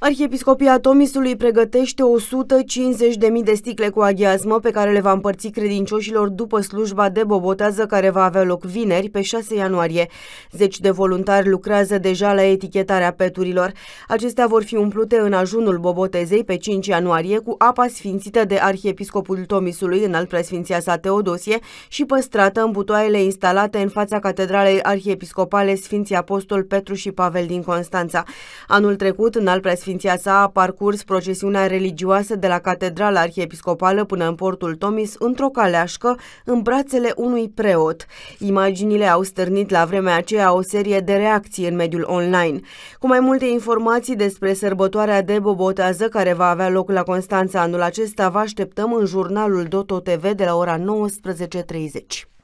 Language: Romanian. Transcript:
Arhiepiscopia Tomisului pregătește 150.000 de sticle cu aghiazmă pe care le va împărți credincioșilor după slujba de bobotează care va avea loc vineri pe 6 ianuarie. Zeci de voluntari lucrează deja la etichetarea peturilor. Acestea vor fi umplute în ajunul bobotezei pe 5 ianuarie cu apa sfințită de Arhiepiscopul Tomisului în al preasfinția sa Teodosie și păstrată în butoaiele instalate în fața Catedralei Arhiepiscopale Sfinții Apostol Petru și Pavel din Constanța. Anul trecut, în al Sfinția sa a parcurs procesiunea religioasă de la Catedrala Arhiepiscopală până în portul Tomis într-o caleașcă în brațele unui preot. Imaginile au stârnit la vremea aceea o serie de reacții în mediul online. Cu mai multe informații despre sărbătoarea de Bobotează care va avea loc la Constanța anul acesta, vă așteptăm în jurnalul Doto TV de la ora 19.30.